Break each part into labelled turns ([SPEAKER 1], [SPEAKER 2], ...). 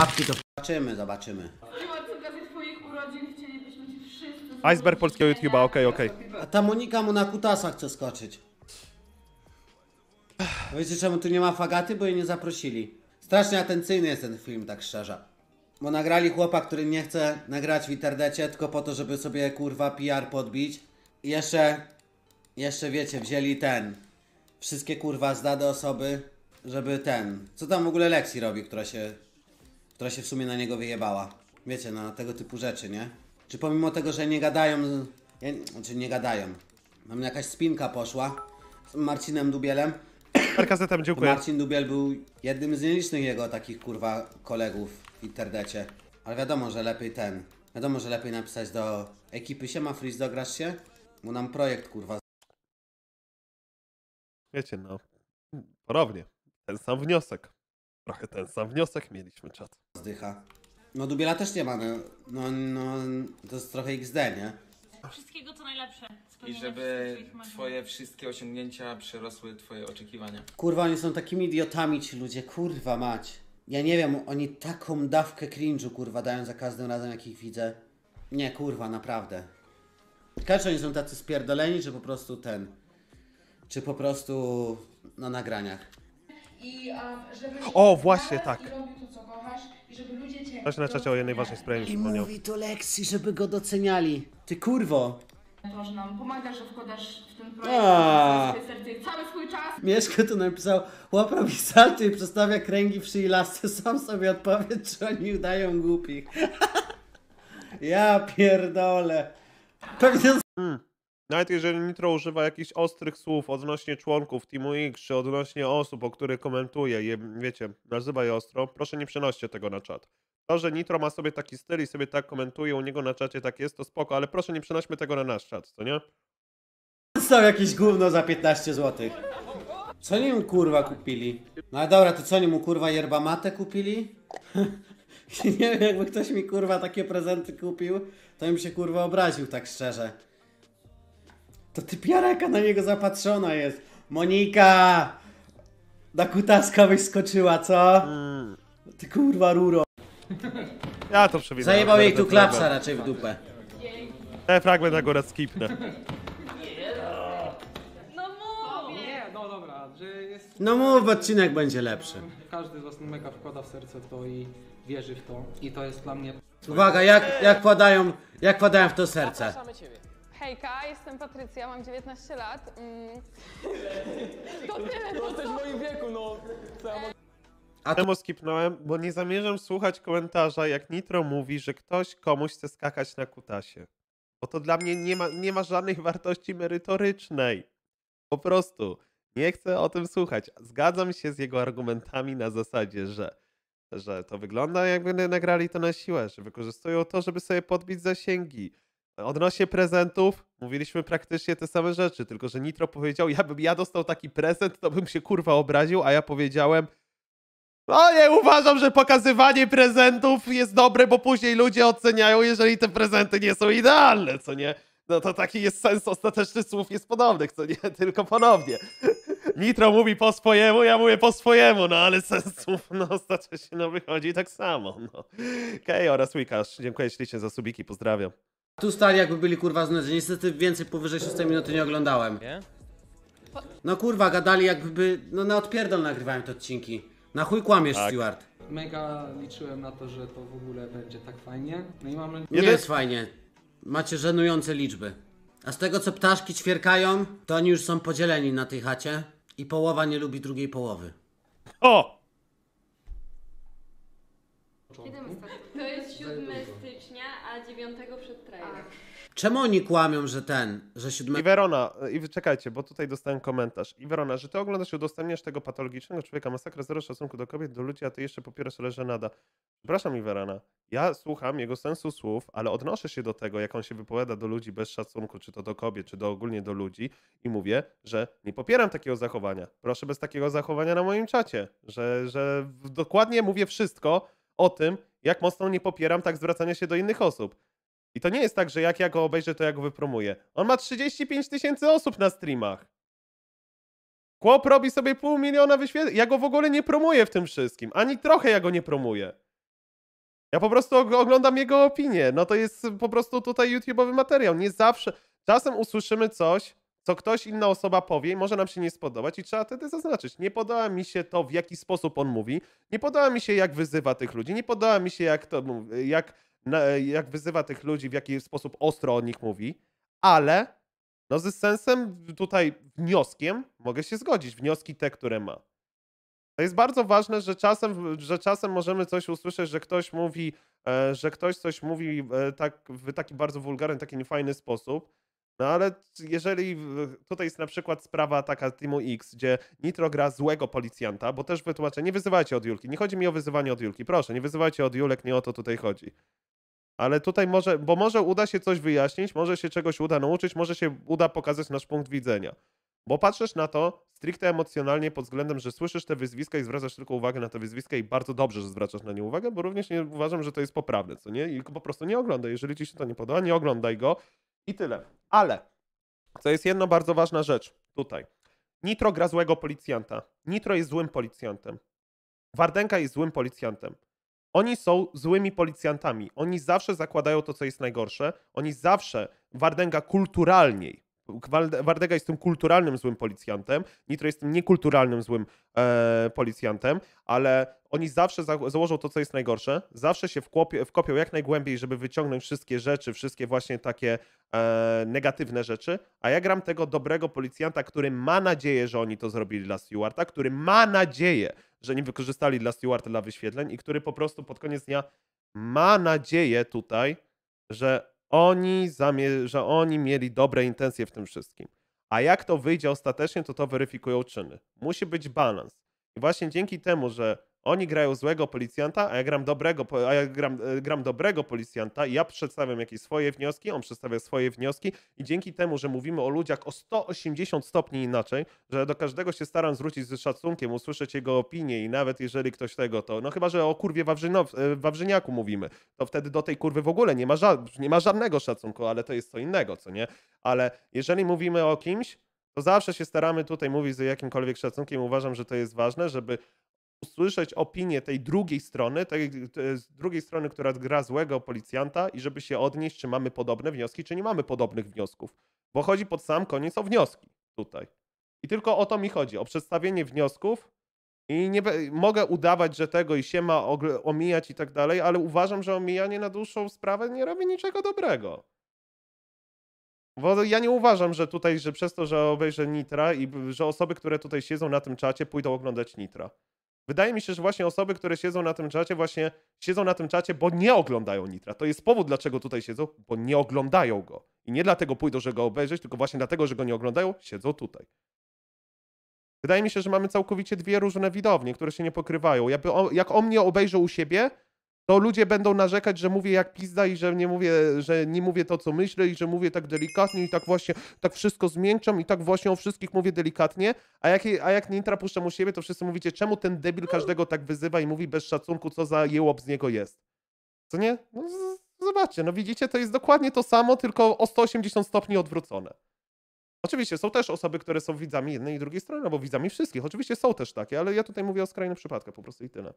[SPEAKER 1] łapki to zobaczymy, zobaczymy.
[SPEAKER 2] Iceberg polskiego YouTube'a, okej, okej. A
[SPEAKER 1] ta Monika mu na kutasa chce skoczyć. Wiecie czemu tu nie ma fagaty? Bo jej nie zaprosili. Strasznie atencyjny jest ten film, tak szczerze. Bo nagrali chłopa, który nie chce nagrać w internecie, tylko po to, żeby sobie kurwa PR podbić. I jeszcze, jeszcze wiecie, wzięli ten. Wszystkie kurwa zdane osoby, żeby ten. Co tam w ogóle Lexi robi, która się która się w sumie na niego wyjebała. Wiecie, na tego typu rzeczy, nie? Czy pomimo tego, że nie gadają, ja, znaczy nie gadają, mam jakaś spinka poszła z Marcinem Dubielem. RKZ-em, dziękuję. Marcin Dubiel był jednym z nielicznych jego takich kurwa kolegów w internecie. Ale wiadomo, że lepiej ten. Wiadomo, że lepiej napisać do ekipy Siema Freeze, dograsz się? Bo nam projekt kurwa.
[SPEAKER 2] Wiecie, no. Porownie. Ten sam wniosek. Trochę ten sam wniosek mieliśmy, czat.
[SPEAKER 1] Zdycha. No Dubiela też nie ma, no, no, no to jest trochę XD, nie? Wszystkiego co najlepsze. I żeby twoje wszystkie osiągnięcia przerosły twoje oczekiwania. Kurwa, oni są takimi idiotami ci ludzie, kurwa mać. Ja nie wiem, oni taką dawkę cringe'u, kurwa, dają za każdym razem, jak ich widzę. Nie, kurwa, naprawdę. Każdy oni są tacy spierdoleni, czy po prostu ten... Czy po prostu na nagraniach. I um, O, właśnie tak. I na czacie o jednej ważnej sprawie I mówi to Lexi, żeby go doceniali. Ty kurwo. To, nam pomagasz, że wkładasz w ten projekt Aaa. cały swój czas. Mieszko tu napisał, łap robi salty i przestawia kręgi przy ilasce. Sam sobie odpowiedz, czy oni udają głupich. ja pierdolę. Pewnie...
[SPEAKER 2] Mm. Nawet jeżeli Nitro używa jakichś ostrych słów odnośnie członków Teamu X, czy odnośnie osób, o których komentuje, je, wiecie, nazywa je ostro, proszę nie przenoście tego na czat. To, że Nitro ma sobie taki styl i sobie tak komentuje, u niego na czacie tak jest, to spoko, ale proszę nie przenośmy
[SPEAKER 1] tego na nasz czat, co nie? Dostał jakieś gówno za 15 zł. Co oni mu kurwa kupili? No ale dobra, to co oni mu kurwa yerba mate kupili? nie wiem, jakby ktoś mi kurwa takie prezenty kupił, to bym się kurwa obraził tak szczerze. To ty piaraka na niego zapatrzona jest. Monika! Na kutaska skoczyła, co? Mm. Ty kurwa ruro. Ja to przewidziałem. Zajebał jej tu klapsa raczej w dupę. Ten fragment akurat skipnę.
[SPEAKER 2] No Nie, no dobra, że jest... No
[SPEAKER 1] mów, odcinek będzie lepszy.
[SPEAKER 2] Każdy z was mega wkłada w serce w to i wierzy w to. I to jest dla mnie... Uwaga, jak, jak, wkładają, jak wkładają w to serce.
[SPEAKER 1] Zapraszamy ciebie. Hejka, jestem Patrycja, mam 19 lat. Mm. To tyle, to jesteś w moim wieku, no. E.
[SPEAKER 2] A temu skipnąłem, bo nie zamierzam słuchać komentarza, jak Nitro mówi, że ktoś komuś chce skakać na kutasie. Bo to dla mnie nie ma, nie ma żadnej wartości merytorycznej. Po prostu nie chcę o tym słuchać. Zgadzam się z jego argumentami na zasadzie, że, że to wygląda jakby nagrali to na siłę, że wykorzystują to, żeby sobie podbić zasięgi, odnośnie prezentów, mówiliśmy praktycznie te same rzeczy, tylko że Nitro powiedział, ja bym ja dostał taki prezent, to bym się kurwa obraził, a ja powiedziałem, no nie uważam, że pokazywanie prezentów jest dobre, bo później ludzie oceniają, jeżeli te prezenty nie są idealne, co nie? No to taki jest sens ostateczny słów jest podobnych, co nie? Tylko ponownie. Nitro mówi po swojemu, ja mówię po swojemu, no ale sens słów no, ostatecznie no, wychodzi tak samo.
[SPEAKER 1] No. Okej, okay, oraz Wikasz, dziękuję ślicznie za subiki, pozdrawiam. Tu stali jakby byli kurwa znudzeni, niestety więcej powyżej 6 minuty nie oglądałem. No kurwa, gadali jakby, no na odpierdol nagrywałem te odcinki. Na chuj kłamiesz, Tak. Stewart.
[SPEAKER 2] Mega liczyłem na to, że to w ogóle będzie tak fajnie. No i mamy... Nie jest
[SPEAKER 1] fajnie. Macie żenujące liczby. A z tego co ptaszki ćwierkają, to oni już są podzieleni na tej chacie i połowa nie lubi drugiej połowy. O!
[SPEAKER 2] To jest 7 stycznia, a 9 przed trailer. Tak. Czemu oni kłamią, że ten, że 7 Werona, i czekajcie, bo tutaj dostałem komentarz. Werona, że ty oglądasz i udostępniasz tego patologicznego człowieka masakra zero szacunku do kobiet, do ludzi, a ty jeszcze popierasz nada. Przepraszam, Iwerona, ja słucham jego sensu słów, ale odnoszę się do tego, jak on się wypowiada do ludzi bez szacunku, czy to do kobiet, czy do ogólnie do ludzi i mówię, że nie popieram takiego zachowania. Proszę bez takiego zachowania na moim czacie, że, że dokładnie mówię wszystko, o tym, jak mocno nie popieram tak zwracania się do innych osób. I to nie jest tak, że jak ja go obejrzę, to ja go wypromuję. On ma 35 tysięcy osób na streamach. Chłop robi sobie pół miliona wyświetleń. Ja go w ogóle nie promuję w tym wszystkim. Ani trochę ja go nie promuję. Ja po prostu oglądam jego opinię. No to jest po prostu tutaj YouTube'owy materiał. Nie zawsze. Czasem usłyszymy coś, co ktoś inna osoba powie może nam się nie spodobać i trzeba wtedy zaznaczyć. Nie podoba mi się to, w jaki sposób on mówi, nie podoba mi się, jak wyzywa tych ludzi, nie podoba mi się, jak, to, no, jak, jak wyzywa tych ludzi, w jaki sposób ostro o nich mówi, ale no z sensem tutaj wnioskiem mogę się zgodzić, wnioski te, które ma. To jest bardzo ważne, że czasem, że czasem możemy coś usłyszeć, że ktoś mówi, e, że ktoś coś mówi e, tak, w taki bardzo wulgarny, taki niefajny sposób, no ale jeżeli tutaj jest na przykład sprawa taka Teamu X, gdzie Nitro gra złego policjanta, bo też wytłumaczę, nie wyzywajcie od Julki, nie chodzi mi o wyzywanie od Julki, proszę, nie wyzywajcie od Julek, nie o to tutaj chodzi. Ale tutaj może, bo może uda się coś wyjaśnić, może się czegoś uda nauczyć, może się uda pokazać nasz punkt widzenia. Bo patrzysz na to stricte emocjonalnie pod względem, że słyszysz te wyzwiska i zwracasz tylko uwagę na te wyzwiska i bardzo dobrze, że zwracasz na nie uwagę, bo również nie uważam, że to jest poprawne, co nie? I po prostu nie oglądaj. Jeżeli ci się to nie podoba, nie oglądaj go, i tyle. Ale, co jest jedna bardzo ważna rzecz tutaj. Nitro gra złego policjanta. Nitro jest złym policjantem. Wardenka jest złym policjantem. Oni są złymi policjantami. Oni zawsze zakładają to, co jest najgorsze. Oni zawsze, Wardenga kulturalniej, Wardega jest tym kulturalnym złym policjantem, Nitro jest tym niekulturalnym złym e, policjantem, ale oni zawsze za, założą to, co jest najgorsze, zawsze się wkopią jak najgłębiej, żeby wyciągnąć wszystkie rzeczy, wszystkie właśnie takie e, negatywne rzeczy, a ja gram tego dobrego policjanta, który ma nadzieję, że oni to zrobili dla Stewarta, który ma nadzieję, że nie wykorzystali dla Stewarta dla wyświetleń i który po prostu pod koniec dnia ma nadzieję tutaj, że oni, zamierza, oni mieli dobre intencje w tym wszystkim. A jak to wyjdzie ostatecznie, to to weryfikują czyny. Musi być balans. I właśnie dzięki temu, że oni grają złego policjanta, a ja gram dobrego, a ja gram, e, gram dobrego policjanta i ja przedstawiam jakieś swoje wnioski, on przedstawia swoje wnioski i dzięki temu, że mówimy o ludziach o 180 stopni inaczej, że do każdego się staram zwrócić z szacunkiem, usłyszeć jego opinię i nawet jeżeli ktoś tego to, no chyba, że o kurwie Wawrzynow, e, Wawrzyniaku mówimy, to wtedy do tej kurwy w ogóle nie ma, nie ma żadnego szacunku, ale to jest co innego, co nie? Ale jeżeli mówimy o kimś, to zawsze się staramy tutaj mówić z jakimkolwiek szacunkiem. Uważam, że to jest ważne, żeby usłyszeć opinię tej drugiej strony, tej drugiej strony, która gra złego policjanta i żeby się odnieść, czy mamy podobne wnioski, czy nie mamy podobnych wniosków. Bo chodzi pod sam koniec o wnioski tutaj. I tylko o to mi chodzi, o przedstawienie wniosków i nie mogę udawać, że tego i się ma omijać i tak dalej, ale uważam, że omijanie na dłuższą sprawę nie robi niczego dobrego. Bo ja nie uważam, że tutaj, że przez to, że obejrzę Nitra i że osoby, które tutaj siedzą na tym czacie, pójdą oglądać Nitra. Wydaje mi się, że właśnie osoby, które siedzą na tym czacie, właśnie siedzą na tym czacie, bo nie oglądają Nitra. To jest powód, dlaczego tutaj siedzą, bo nie oglądają go. I nie dlatego pójdą, że go obejrzeć, tylko właśnie dlatego, że go nie oglądają, siedzą tutaj. Wydaje mi się, że mamy całkowicie dwie różne widownie, które się nie pokrywają. Jakby o, jak on mnie obejrzał u siebie, to ludzie będą narzekać, że mówię jak pizda i że nie mówię, że nie mówię to, co myślę i że mówię tak delikatnie i tak właśnie, tak wszystko zmiękczam i tak właśnie o wszystkich mówię delikatnie, a jak, a jak Nintra puszczam u siebie, to wszyscy mówicie, czemu ten debil każdego tak wyzywa i mówi bez szacunku, co za jełob z niego jest. Co nie? No, zobaczcie, no widzicie, to jest dokładnie to samo, tylko o 180 stopni odwrócone. Oczywiście są też osoby, które są widzami jednej i drugiej strony, albo no bo widzami wszystkich. Oczywiście są też takie, ale ja tutaj mówię o skrajnych przypadkach po prostu i tyle.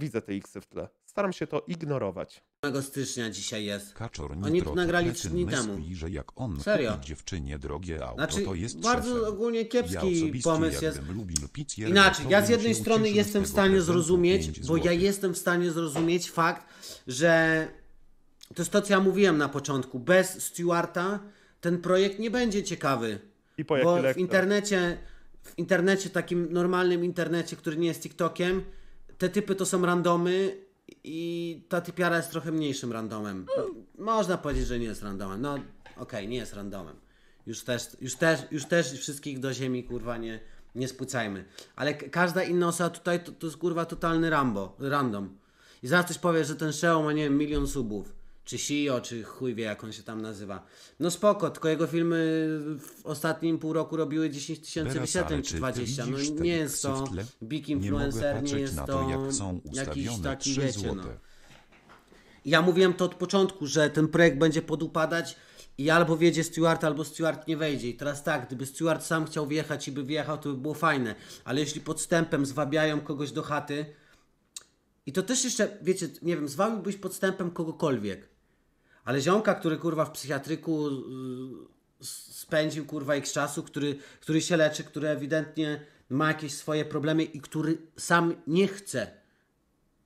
[SPEAKER 2] Widzę te X w tle. Staram się to ignorować.
[SPEAKER 1] 8 stycznia dzisiaj jest. Kaczor Oni to nagrali 3 dni temu. że jak on Serio? dziewczynie drogie auto, znaczy, to jest bardzo szefem. ogólnie kiepski ja pomysł jest. Inaczej, ja z jednej strony jestem w stanie zrozumieć, bo ja jestem w stanie zrozumieć fakt, że to jest to, co ja mówiłem na początku. Bez Stewarta ten projekt nie będzie ciekawy. I po bo w internecie, w internecie, takim normalnym internecie, który nie jest TikTokiem, te typy to są randomy i ta typiara jest trochę mniejszym randomem. Można powiedzieć, że nie jest randomem. No, okej, okay, nie jest randomem. Już też, już, też, już też wszystkich do ziemi, kurwa, nie, nie spłycajmy. Ale każda inna osoba tutaj to, to jest, kurwa, totalny Rambo, random. I zaraz ktoś powie, że ten Sheo ma, nie wiem, milion subów czy CEO, czy chuj wie jak on się tam nazywa. No spoko, tylko jego filmy w ostatnim pół roku robiły 10 tysięcy wyświetleń, czy 20. No nie jest to big influencer, nie, nie jest to, to jak jakiś taki, wiecie, no. Ja mówiłem to od początku, że ten projekt będzie podupadać i albo wjedzie Stewart, albo Stewart nie wejdzie. I teraz tak, gdyby Stewart sam chciał wjechać i by wjechał, to by było fajne. Ale jeśli podstępem zwabiają kogoś do chaty, i to też jeszcze, wiecie, nie wiem, zwabiłbyś podstępem kogokolwiek ale ziomka, który kurwa w psychiatryku y, spędził kurwa x czasu, który, który się leczy, który ewidentnie ma jakieś swoje problemy i który sam nie chce,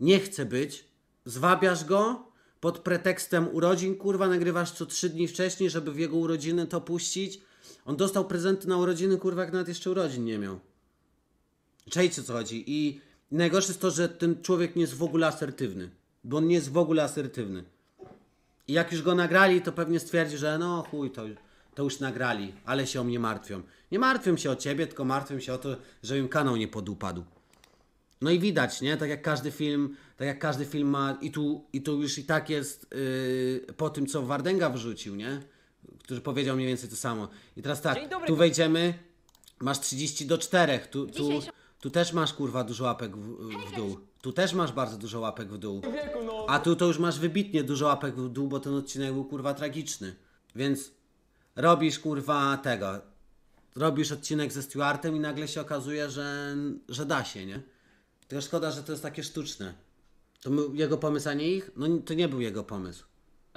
[SPEAKER 1] nie chce być, zwabiasz go pod pretekstem urodzin, kurwa, nagrywasz co trzy dni wcześniej, żeby w jego urodziny to puścić. On dostał prezenty na urodziny, kurwa, jak nawet jeszcze urodzin nie miał. Czajcie co chodzi. I najgorsze jest to, że ten człowiek nie jest w ogóle asertywny. Bo on nie jest w ogóle asertywny. I jak już go nagrali, to pewnie stwierdzi, że no chuj, to, to już nagrali, ale się o mnie martwią. Nie martwią się o ciebie, tylko martwią się o to, że im kanał nie podupadł. No i widać, nie? Tak jak każdy film, tak jak każdy film ma i tu, i tu już i tak jest yy, po tym, co Wardęga wrzucił, nie? Który powiedział mniej więcej to samo. I teraz tak, tu wejdziemy, masz 30 do 4, tu, tu, tu też masz kurwa dużo łapek w, w dół. Tu też masz bardzo dużo łapek w dół. No. A tu to już masz wybitnie dużo łapek w dół, bo ten odcinek był kurwa tragiczny. Więc robisz kurwa tego. Robisz odcinek ze Stuartem i nagle się okazuje, że, że da się, nie? Tylko szkoda, że to jest takie sztuczne. To był jego pomysł, a nie ich? No to nie był jego pomysł.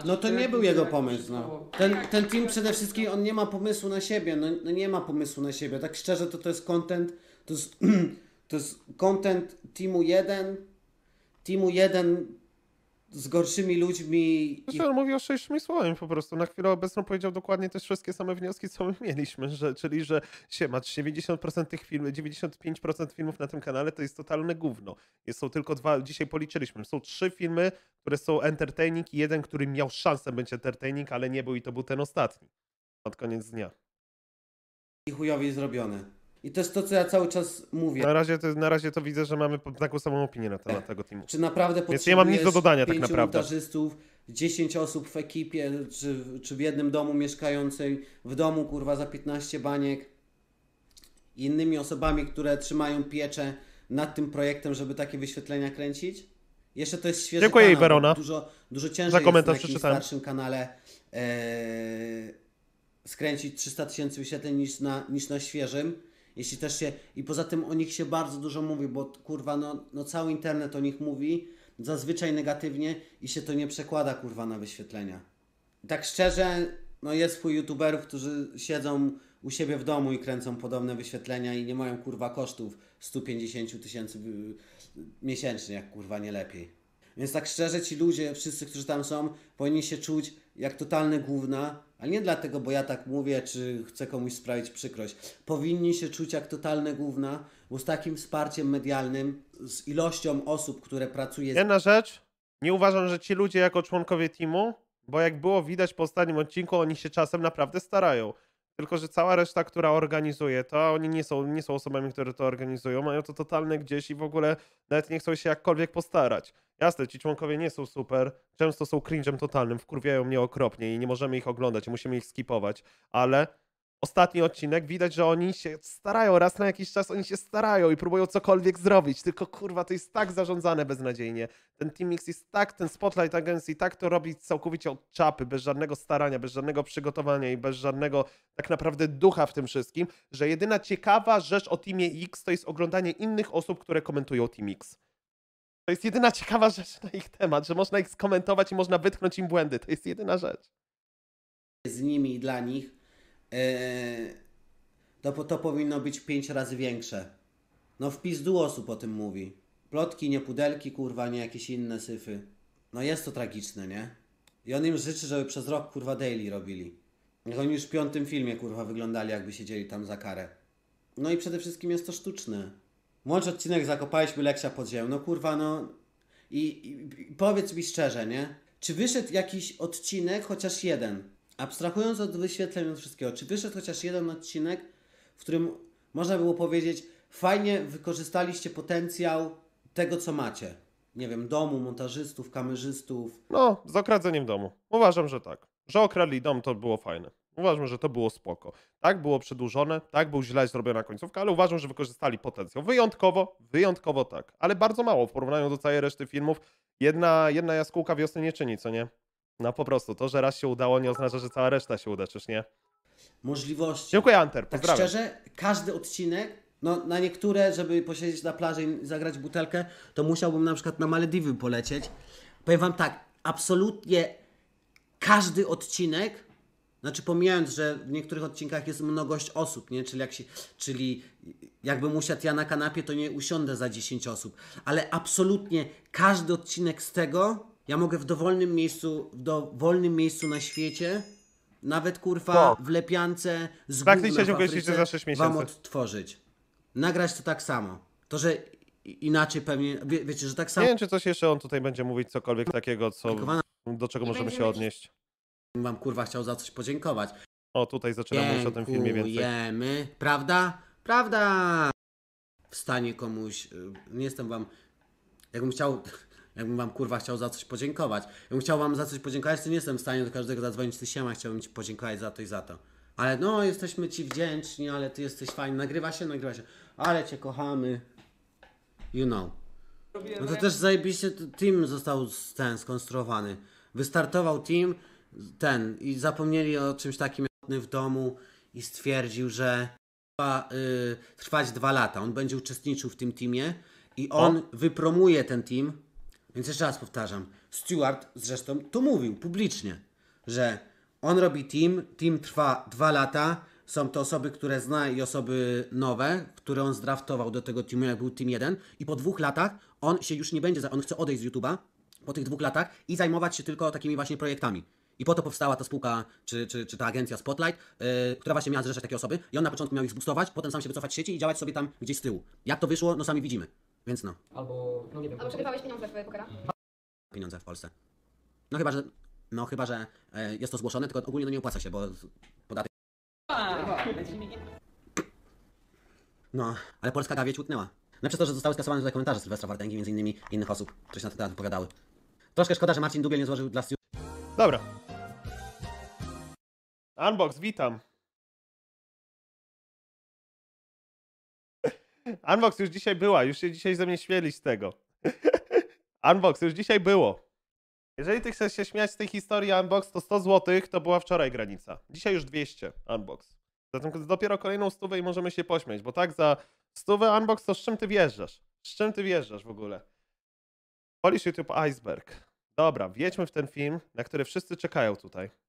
[SPEAKER 1] No to nie był jego pomysł. No. Ten, ten team przede wszystkim, on nie ma pomysłu na siebie. No, no nie ma pomysłu na siebie. Tak szczerze, to to jest content, to jest To jest content Teamu 1, Teamu 1 z gorszymi ludźmi. Znaczy, on mówi o szerszymi słowami po prostu. Na chwilę obecną powiedział
[SPEAKER 2] dokładnie te wszystkie same wnioski, co my mieliśmy, że, czyli, że się ma 90% tych filmów, 95% filmów na tym kanale to jest totalne gówno. Jest, są tylko dwa, dzisiaj policzyliśmy, są trzy filmy, które są entertaining i jeden, który miał szansę być entertaining, ale nie był i to był ten ostatni. Pod koniec dnia.
[SPEAKER 1] I chujowi zrobiony.
[SPEAKER 2] I to jest to, co ja cały
[SPEAKER 1] czas mówię. Na
[SPEAKER 2] razie to, na razie to widzę, że mamy taką samą opinię na temat tego teamu. Czy naprawdę Więc nie mam nic do dodania tak naprawdę.
[SPEAKER 1] 10 osób w ekipie, czy, czy w jednym domu mieszkającej, w domu kurwa za 15 baniek, innymi osobami, które trzymają pieczę nad tym projektem, żeby takie wyświetlenia kręcić. Jeszcze to jest świeży Dziękuję kanał, Werona. No. Dużo, dużo ciężej jest na jakimś starszym kanale e, skręcić 300 tysięcy wyświetleń niż na, niż na świeżym. Jeśli też się. I poza tym o nich się bardzo dużo mówi, bo kurwa, no, no cały internet o nich mówi, zazwyczaj negatywnie i się to nie przekłada kurwa na wyświetlenia. tak szczerze, no jest swój youtuberów, którzy siedzą u siebie w domu i kręcą podobne wyświetlenia i nie mają kurwa kosztów 150 tysięcy miesięcznie, jak kurwa nie lepiej. Więc tak szczerze ci ludzie, wszyscy, którzy tam są, powinni się czuć jak totalne główna, ale nie dlatego, bo ja tak mówię, czy chcę komuś sprawić przykrość. Powinni się czuć jak totalne główna, bo z takim wsparciem medialnym, z ilością osób, które pracuje... Jedna
[SPEAKER 2] rzecz, nie uważam, że ci ludzie jako członkowie teamu, bo jak było widać po ostatnim odcinku, oni się czasem naprawdę starają. Tylko, że cała reszta, która organizuje to, oni nie są, nie są osobami, które to organizują, mają to totalne gdzieś i w ogóle nawet nie chcą się jakkolwiek postarać. Jasne, ci członkowie nie są super, często są cringe'em totalnym, wkurwiają mnie okropnie i nie możemy ich oglądać, musimy ich skipować, ale ostatni odcinek, widać, że oni się starają, raz na jakiś czas oni się starają i próbują cokolwiek zrobić, tylko kurwa, to jest tak zarządzane beznadziejnie. Ten Team Mix jest tak, ten Spotlight Agency tak to robi całkowicie od czapy, bez żadnego starania, bez żadnego przygotowania i bez żadnego tak naprawdę ducha w tym wszystkim, że jedyna ciekawa rzecz o Teamie X to jest oglądanie innych osób, które komentują Team X. To jest jedyna ciekawa rzecz na ich
[SPEAKER 1] temat, że można ich skomentować i można wytknąć im błędy. To jest jedyna rzecz. Z nimi i dla nich Yy, to, to powinno być 5 razy większe. No w pizdu osób o tym mówi. Plotki, nie pudelki, kurwa, nie jakieś inne syfy. No jest to tragiczne, nie? I on im życzy, żeby przez rok, kurwa, daily robili. Niech oni już w piątym filmie, kurwa, wyglądali jakby siedzieli tam za karę. No i przede wszystkim jest to sztuczne. Młodszy odcinek zakopaliśmy Leksia pod ziemię. No kurwa, no... I, i, I powiedz mi szczerze, nie? Czy wyszedł jakiś odcinek, chociaż jeden, Abstrahując od od wszystkiego, czy wyszedł chociaż jeden odcinek, w którym można było powiedzieć, fajnie wykorzystaliście potencjał tego, co macie? Nie wiem, domu, montażystów, kamerzystów. No, z okradzeniem domu. Uważam, że tak. Że okradli dom, to było fajne.
[SPEAKER 2] Uważam, że to było spoko. Tak było przedłużone, tak był źle zrobiona końcówka, ale uważam, że wykorzystali potencjał. Wyjątkowo, wyjątkowo tak, ale bardzo mało w porównaniu do całej reszty filmów. Jedna, jedna jaskółka wiosny nie czyni, co nie? No po prostu, to, że raz się udało, nie oznacza, że cała reszta się uda, czyż nie? Możliwości. Dziękuję, Anter, Tak pozdrawiam.
[SPEAKER 1] szczerze, każdy odcinek, no na niektóre, żeby posiedzieć na plaży i zagrać butelkę, to musiałbym na przykład na Malediwy polecieć. Powiem wam tak, absolutnie każdy odcinek znaczy pomijając, że w niektórych odcinkach jest mnogość osób, nie? Czyli, jak się, czyli jakbym usiadł ja na kanapie, to nie usiądę za 10 osób. Ale absolutnie każdy odcinek z tego ja mogę w dowolnym miejscu, w dowolnym miejscu na świecie, nawet kurwa w lepiance z Praktycznie w Afryce, za 6 miesięcy. wam odtworzyć. Nagrać to tak samo. To, że inaczej pewnie, wie, wiecie, że tak samo... Nie wiem, czy
[SPEAKER 2] coś jeszcze on tutaj będzie mówić, cokolwiek takiego, co, do czego możemy się odnieść. Wam kurwa chciał za coś podziękować. O, tutaj zaczynam mówić o tym filmie więcej. Prawda?
[SPEAKER 1] Prawda! W stanie komuś, y, nie jestem wam, jakbym chciał Jakbym wam kurwa chciał za coś podziękować. Jakbym chciał wam za coś podziękować, to nie jestem w stanie do każdego zadzwonić, ty siema, chciałbym ci podziękować za to i za to. Ale no, jesteśmy ci wdzięczni, ale ty jesteś fajny, nagrywa się, nagrywa się. Ale cię kochamy. You know. No to też zajebiście team został ten skonstruowany. Wystartował team ten i zapomnieli o czymś takim w domu i stwierdził, że ma y, trwać dwa lata. On będzie uczestniczył w tym teamie i on o. wypromuje ten team więc jeszcze raz powtarzam, Stewart zresztą to mówił publicznie, że on robi team, team trwa dwa lata, są to osoby, które zna i osoby nowe, które on zdraftował do tego teamu, jak był Team 1 i po dwóch latach on się już nie będzie, on chce odejść z YouTube'a po tych dwóch latach i zajmować się tylko takimi właśnie projektami. I po to powstała ta spółka, czy, czy, czy ta agencja Spotlight, yy, która właśnie miała zrzeszać takie osoby. I on na początku miał ich zbustować, potem sam się wycofać z sieci i działać sobie tam gdzieś z tyłu. Jak to wyszło, no sami widzimy. Więc no, Albo, no nie wiem. Albo przegrywałeś pieniądze w pokera. pieniądze w Polsce. No chyba, że, no, chyba, że e, jest to zgłoszone, tylko ogólnie no, nie opłaca się, bo podatek. No, ale polska gawieć utnęła. No przez to, że zostały skasowane tutaj komentarze Sylwestra Wartęgi, między innymi innych osób, które się na ten temat wypowiadały. Troszkę szkoda, że Marcin Dubiel nie złożył dla Dobra.
[SPEAKER 2] Unbox, witam. Unbox już dzisiaj była, już się dzisiaj ze mnie śmieli z tego. Unbox już dzisiaj było. Jeżeli ty chcesz się śmiać z tej historii Unbox, to 100 zł to była wczoraj granica. Dzisiaj już 200 Unbox. Zatem dopiero kolejną stówę i możemy się pośmiać, bo tak za stówę Unbox to z czym ty wjeżdżasz? Z czym ty wjeżdżasz w ogóle? Polish YouTube Iceberg. Dobra, wjedźmy w ten film, na który wszyscy czekają tutaj.